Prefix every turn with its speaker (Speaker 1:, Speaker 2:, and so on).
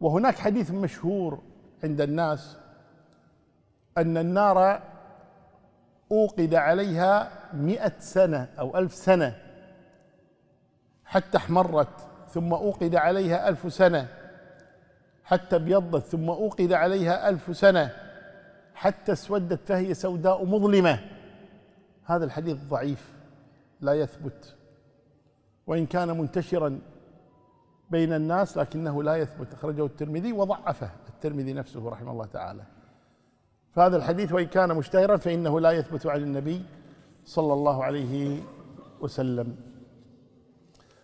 Speaker 1: وهناك حديث مشهور عند الناس أن النار أوقد عليها مئة سنة أو ألف سنة حتى احمرت ثم أوقد عليها ألف سنة حتى ابيضت ثم أوقد عليها ألف سنة حتى اسودت فهي سوداء مظلمة هذا الحديث ضعيف لا يثبت وإن كان منتشرا بين الناس لكنه لا يثبت أخرجه الترمذي وضعفه الترمذي نفسه رحمه الله تعالى فهذا الحديث وإن كان مشتهرا فإنه لا يثبت عن النبي صلى الله عليه وسلم